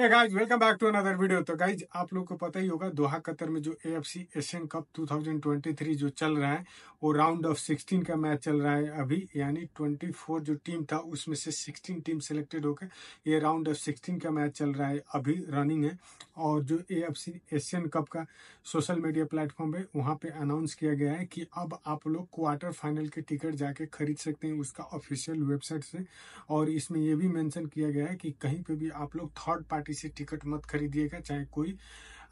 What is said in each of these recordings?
hey guys welcome back to another video तो guys आप लोग को पता ही होगा दोहा कतर में जो A F C Asian cup 2023 जो चल रहा है वो राउंड ऑफ 16 का मैच चल रहा है अभी यानी 24 जो टीम था उसमें से 16 टीम सिलेक्टेड होकर ये राउंड ऑफ 16 का मैच चल रहा है अभी रनिंग है और जो ए एशियन कप का सोशल मीडिया प्लेटफॉर्म है वहाँ पे अनाउंस किया गया है कि अब आप लोग क्वार्टर फाइनल के टिकट जाके खरीद सकते हैं उसका ऑफिशियल वेबसाइट से और इसमें यह भी मेंशन किया गया है कि कहीं पे भी आप लोग थर्ड पार्टी से टिकट मत खरीदिएगा चाहे कोई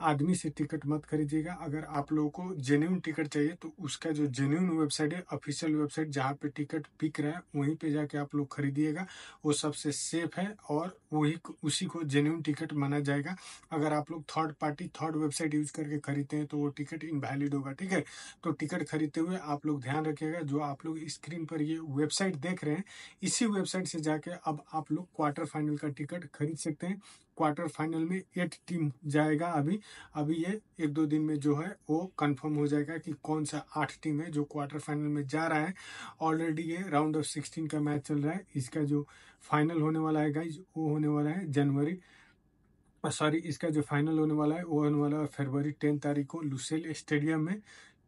आदमी से टिकट मत खरीदिएगा अगर आप लोगों को जेन्यून टिकट चाहिए तो उसका जो जेन्यून वेबसाइट है ऑफिशियल वेबसाइट जहाँ पे टिकट बिक रहा है वहीं पे जाके आप लोग खरीदिएगा वो सबसे सेफ है और वही उसी को जेन्यून टिकट माना जाएगा अगर आप लोग third party third website use करके खरीदते हैं तो वो टिकट इनवैलिड होगा ठीक है तो टिकट खरीदते हुए आप लोग ध्यान रखिएगा जो आप लोग स्क्रीन पर ये वेबसाइट देख रहे हैं इसी वेबसाइट से जाके अब आप लोग क्वार्टर फाइनल का टिकट खरीद सकते हैं क्वार्टर फाइनल में एट टीम जाएगा अभी अभी ये एक दो दिन में जो है वो कंफर्म हो जाएगा कि कौन सा आठ टीम है जो क्वार्टर फाइनल में जा रहा है ऑलरेडी ये राउंड ऑफ सिक्सटीन का मैच चल रहा है इसका जो फाइनल होने वाला है गाइज वो होने वाला है जनवरी सॉरी इसका जो फाइनल होने वाला है वो होने वाला है फरवरी टेन तारीख को लुसेल स्टेडियम में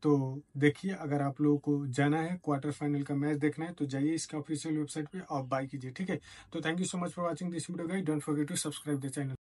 तो देखिए अगर आप लोगों को जाना है क्वार्टर फाइनल का मैच देखना है तो जाइए इसके ऑफिशियल वेबसाइट पे और बाय कीजिए ठीक है तो thank you so much for watching this video guys don't forget to subscribe the channel